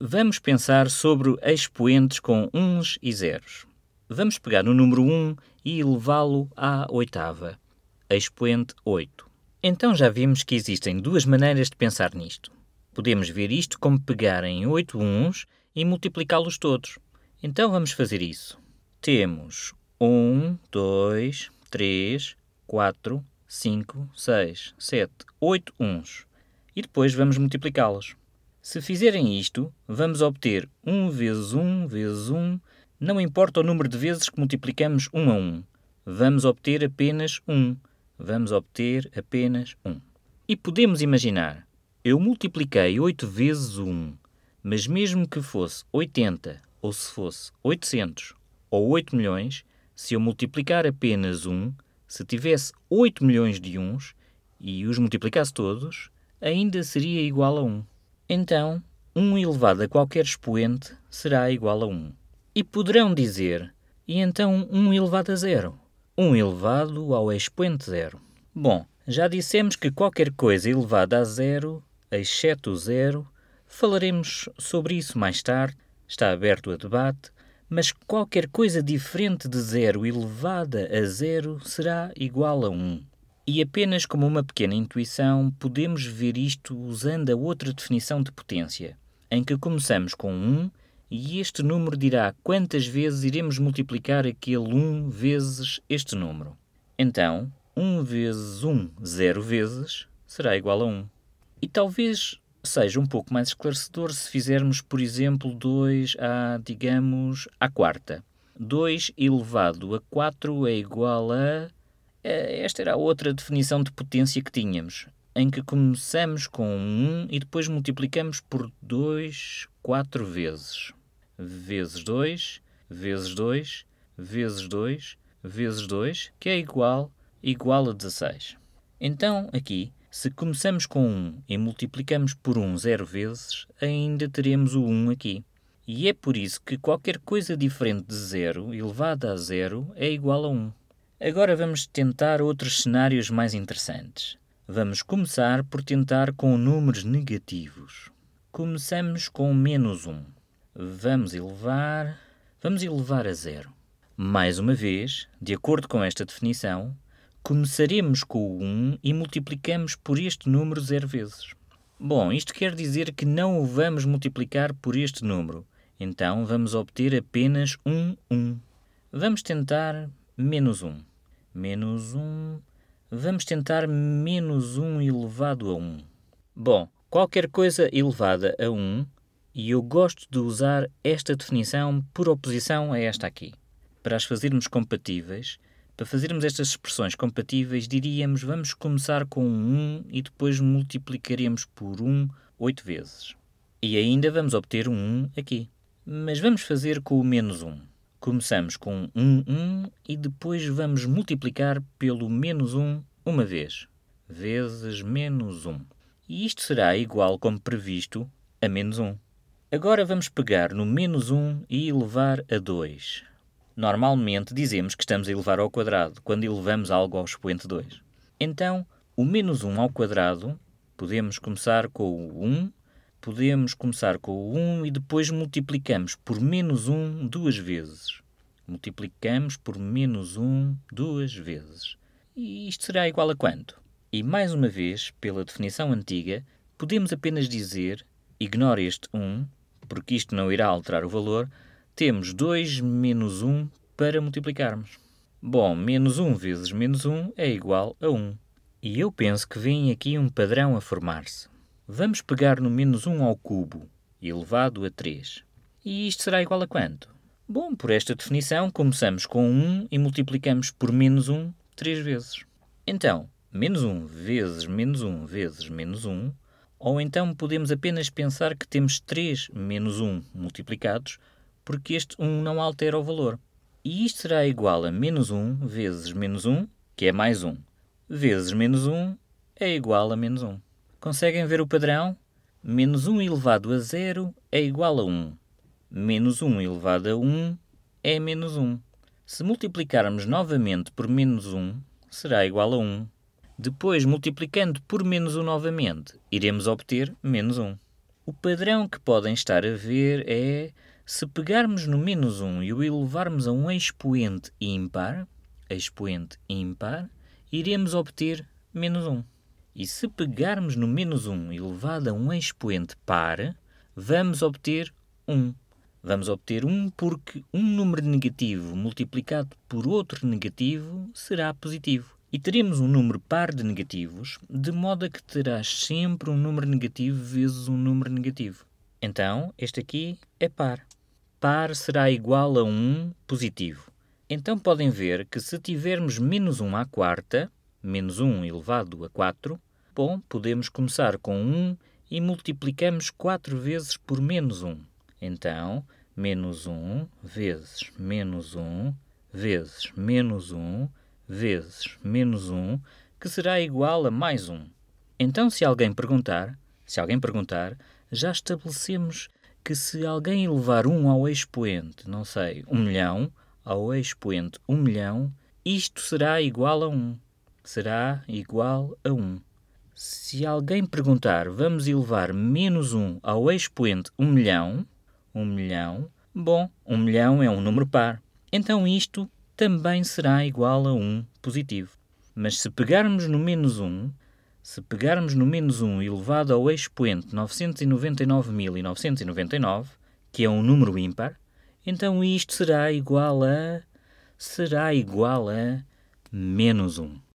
Vamos pensar sobre expoentes com uns e zeros. Vamos pegar o número 1 e levá lo à oitava, expoente 8. Então já vimos que existem duas maneiras de pensar nisto. Podemos ver isto como pegar em 8 uns e multiplicá-los todos. Então vamos fazer isso. Temos 1, 2, 3, 4, 5, 6, 7, 8 uns. E depois vamos multiplicá-los. Se fizerem isto, vamos obter 1 vezes 1 vezes 1, não importa o número de vezes que multiplicamos 1 a 1. Vamos obter apenas 1. Vamos obter apenas 1. E podemos imaginar, eu multipliquei 8 vezes 1, mas mesmo que fosse 80, ou se fosse 800, ou 8 milhões, se eu multiplicar apenas 1, se tivesse 8 milhões de uns e os multiplicasse todos, ainda seria igual a 1. Então, 1 elevado a qualquer expoente será igual a 1. E poderão dizer, e então 1 elevado a zero? 1 elevado ao expoente zero. Bom, já dissemos que qualquer coisa elevada a zero, exceto o zero, falaremos sobre isso mais tarde, está aberto a debate, mas qualquer coisa diferente de zero elevada a zero será igual a 1. E apenas como uma pequena intuição podemos ver isto usando a outra definição de potência, em que começamos com 1 e este número dirá quantas vezes iremos multiplicar aquele 1 vezes este número. Então, 1 vezes 1, 0 vezes, será igual a 1. E talvez seja um pouco mais esclarecedor se fizermos, por exemplo, 2 a, digamos, à quarta. 2 elevado a 4 é igual a eh, esta era a outra definição de potência que tínhamos, em que começamos com 1 e depois multiplicamos por 2 4 vezes. Vezes 2, vezes 2, vezes 2, vezes 2, que é igual, igual a 16. Então, aqui, se começamos com 1 e multiplicamos por 1 zero vezes, ainda teremos o 1 aqui. E é por isso que qualquer coisa diferente de zero elevada a zero é igual a 1. Agora vamos tentar outros cenários mais interessantes. Vamos começar por tentar com números negativos. Começamos com menos 1. Vamos elevar. Vamos elevar a zero. Mais uma vez, de acordo com esta definição, começaremos com o 1 e multiplicamos por este número zero vezes. Bom, isto quer dizer que não o vamos multiplicar por este número. Então vamos obter apenas um 1. Vamos tentar menos 1. Menos 1. Vamos tentar menos 1 elevado a 1. Bom, qualquer coisa elevada a 1, e eu gosto de usar esta definição por oposição a esta aqui. Para as fazermos compatíveis, para fazermos estas expressões compatíveis, diríamos vamos começar com 1 e depois multiplicaremos por 1 8 vezes. E ainda vamos obter um 1 aqui. Mas vamos fazer com o menos 1. Começamos com 1, 1 e depois vamos multiplicar pelo menos 1 uma vez, vezes menos 1. E isto será igual, como previsto, a menos 1. Agora vamos pegar no menos 1 e elevar a 2. Normalmente dizemos que estamos a elevar ao quadrado, quando elevamos algo ao expoente 2. Então, o menos 1 ao quadrado, podemos começar com o 1 podemos começar com o 1 e depois multiplicamos por menos 1 duas vezes. Multiplicamos por menos 1 duas vezes. E isto será igual a quanto? E mais uma vez, pela definição antiga, podemos apenas dizer, ignore este 1, porque isto não irá alterar o valor, temos 2 menos 1 para multiplicarmos. Bom, menos 1 vezes menos 1 é igual a 1. E eu penso que vem aqui um padrão a formar-se. Vamos pegar no menos 1 ao cubo, elevado a 3. E isto será igual a quanto? Bom, por esta definição, começamos com 1 e multiplicamos por menos 1 três vezes. Então, menos 1 vezes menos 1 vezes menos 1, ou então podemos apenas pensar que temos 3 menos 1 multiplicados, porque este 1 não altera o valor. E isto será igual a menos 1 vezes menos 1, que é mais 1, vezes menos 1 é igual a menos 1. Conseguem ver o padrão? Menos 1 elevado a zero é igual a 1. Menos 1 elevado a 1 é menos 1. Se multiplicarmos novamente por menos 1, será igual a 1. Depois, multiplicando por menos 1 novamente, iremos obter menos 1. O padrão que podem estar a ver é... Se pegarmos no menos 1 e o elevarmos a um expoente ímpar, expoente ímpar, iremos obter menos 1. E se pegarmos no menos 1 elevado a um expoente par, vamos obter 1. Vamos obter 1 porque um número negativo multiplicado por outro negativo será positivo. E teremos um número par de negativos, de modo a que terás sempre um número negativo vezes um número negativo. Então, este aqui é par. Par será igual a 1 positivo. Então podem ver que se tivermos menos 1 à quarta, menos 1 elevado a 4, Bom, podemos começar com 1 e multiplicamos 4 vezes por menos 1. Então, menos 1 vezes menos 1 vezes menos 1 vezes menos 1, que será igual a mais 1. Então, se alguém perguntar, se alguém perguntar, já estabelecemos que se alguém elevar 1 ao expoente, não sei, 1 milhão, ao expoente 1 milhão, isto será igual a 1. Será igual a 1. Se alguém perguntar, vamos elevar menos 1 ao expoente 1 milhão, 1 milhão, bom, 1 milhão é um número par. Então isto também será igual a 1 positivo. Mas se pegarmos no menos 1, se pegarmos no menos 1 elevado ao expoente 999.999, que é um número ímpar, então isto será igual a... será igual a menos 1.